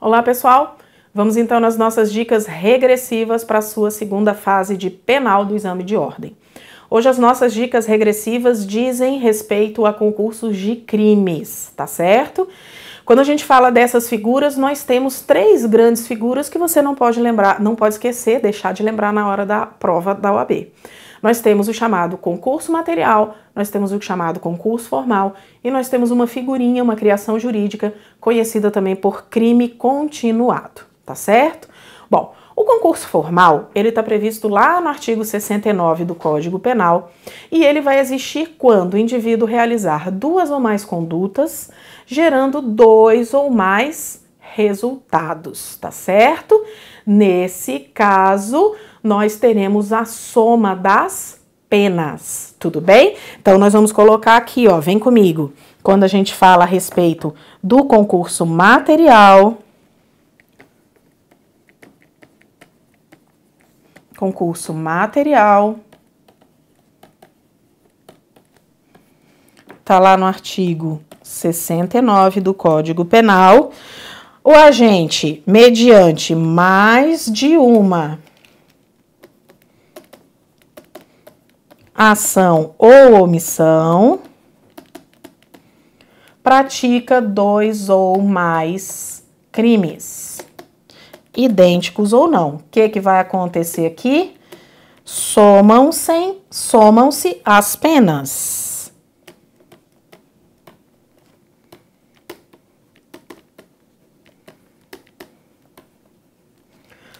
Olá, pessoal! Vamos então nas nossas dicas regressivas para a sua segunda fase de penal do exame de ordem. Hoje as nossas dicas regressivas dizem respeito a concursos de crimes, tá certo? Quando a gente fala dessas figuras, nós temos três grandes figuras que você não pode lembrar, não pode esquecer, deixar de lembrar na hora da prova da OAB. Nós temos o chamado concurso material, nós temos o chamado concurso formal e nós temos uma figurinha, uma criação jurídica, conhecida também por crime continuado, tá certo? Bom, o concurso formal, ele está previsto lá no artigo 69 do Código Penal e ele vai existir quando o indivíduo realizar duas ou mais condutas, gerando dois ou mais resultados, tá certo? Nesse caso, nós teremos a soma das penas, tudo bem? Então, nós vamos colocar aqui, ó, vem comigo. Quando a gente fala a respeito do concurso material, concurso material, tá lá no artigo 69 do Código Penal, o agente, mediante mais de uma ação ou omissão, pratica dois ou mais crimes, idênticos ou não. O que, que vai acontecer aqui? Somam-se somam -se as penas.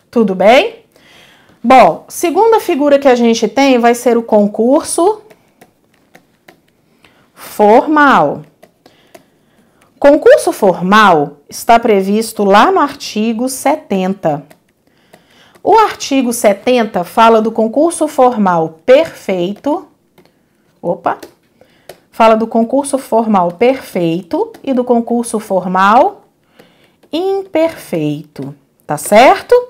Tudo bem? Bom, segunda figura que a gente tem vai ser o concurso formal. Concurso formal está previsto lá no artigo 70. O artigo 70 fala do concurso formal perfeito. Opa! Fala do concurso formal perfeito e do concurso formal imperfeito, tá certo?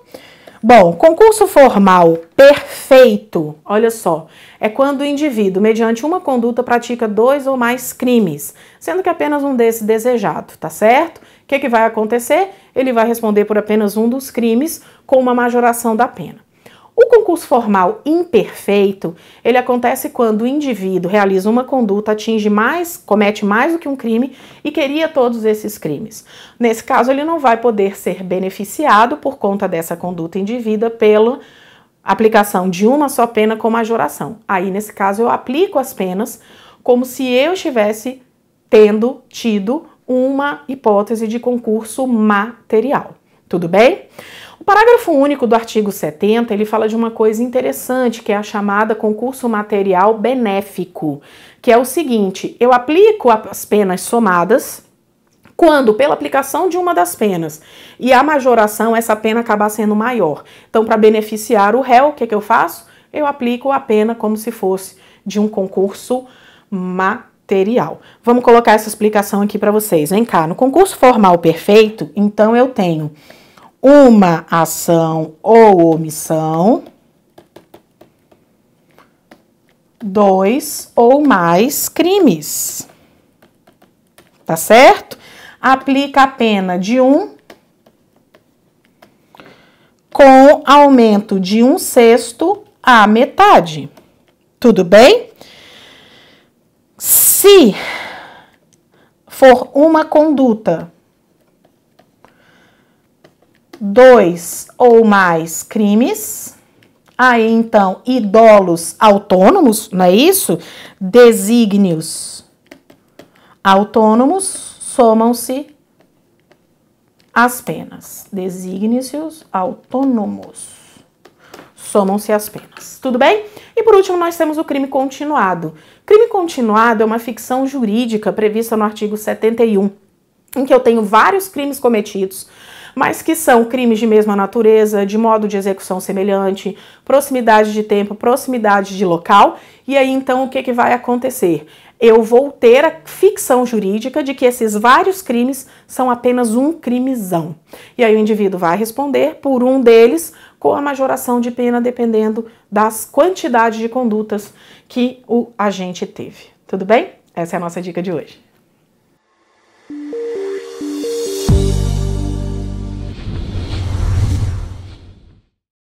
Bom, concurso formal perfeito, olha só, é quando o indivíduo, mediante uma conduta, pratica dois ou mais crimes, sendo que apenas um desses desejado, tá certo? O que, é que vai acontecer? Ele vai responder por apenas um dos crimes com uma majoração da pena. O concurso formal imperfeito, ele acontece quando o indivíduo realiza uma conduta, atinge mais, comete mais do que um crime e queria todos esses crimes. Nesse caso, ele não vai poder ser beneficiado por conta dessa conduta individa pela aplicação de uma só pena como majoração. Aí, nesse caso, eu aplico as penas como se eu estivesse tendo tido uma hipótese de concurso material. Tudo bem? O parágrafo único do artigo 70, ele fala de uma coisa interessante, que é a chamada concurso material benéfico, que é o seguinte, eu aplico as penas somadas, quando pela aplicação de uma das penas e a majoração essa pena acabar sendo maior. Então, para beneficiar o réu, o que, é que eu faço? Eu aplico a pena como se fosse de um concurso material. Vamos colocar essa explicação aqui para vocês. Vem cá, no concurso formal perfeito, então eu tenho uma ação ou omissão, dois ou mais crimes. Tá certo? Aplica a pena de um com aumento de um sexto à metade. Tudo bem? Se for uma conduta dois ou mais crimes. Aí então, idolos autônomos, não é isso? Desígnios autônomos somam-se as penas. Desígnios autônomos somam-se as penas. Tudo bem? E por último, nós temos o crime continuado. Crime continuado é uma ficção jurídica prevista no artigo 71, em que eu tenho vários crimes cometidos mas que são crimes de mesma natureza, de modo de execução semelhante, proximidade de tempo, proximidade de local. E aí então o que, que vai acontecer? Eu vou ter a ficção jurídica de que esses vários crimes são apenas um crimezão. E aí o indivíduo vai responder por um deles com a majoração de pena dependendo das quantidades de condutas que o agente teve. Tudo bem? Essa é a nossa dica de hoje.